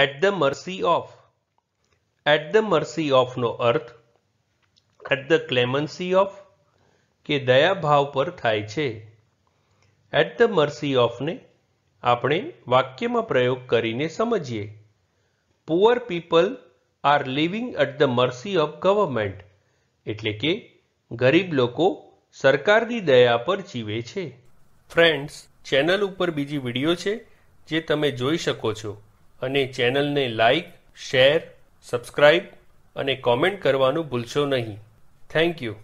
at the mercy of at the mercy ઓફનો અર્થ at the clemency of કે દયા ભાવ પર થાય છે એટ ધ મર્સી ઓફને આપણે વાક્યમાં પ્રયોગ કરીને સમજીએ poor people are living at the mercy of government એટલે કે ગરીબ લોકો સરકારની દયા પર જીવે છે ફ્રેન્ડ્સ ચેનલ ઉપર બીજી વિડીયો છે જે તમે જોઈ શકો છો અને ચેનલને લાઇક શેર સબસ્ક્રાઇબ અને કોમેન્ટ કરવાનું ભૂલશો નહીં થેન્ક યુ